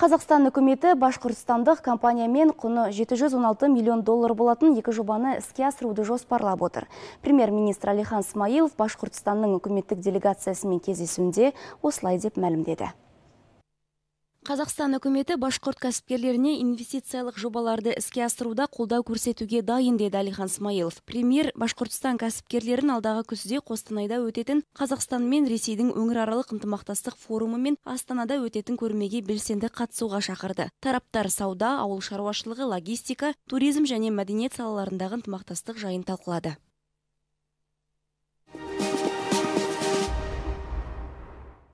Қазақстан үкіметі башқұртстандық компаниямен құны 716 миллион доллар болатын екі жобаны іске асыруды жоспарлап отыр. Премьер-министр Алихан Смаилов башқұртстанның үкіметтік делегациясымен кездесуінде осылай деп мәлімдеді. Қазақстан үкіметі башқұрт кәсіпкерлеріне инвестициялық жобаларды іске асыруда қолдау көрсетуге дайын деді Әлихан Смайылов. Премьер Башқұртстан кәсіпкерлерін алдағы күзде Қостанайда өтетін Қазақстан мен Ресейдің өңіраралық ынтымақтастық форумы мен Астанада өтетін көрмеге белсенді қатысуға шақырды. Тараптар сауда, ауыл шаруашылығы, логистика, туризм және мәдениет салаларындағы ынтымақтастық жайын талқылады.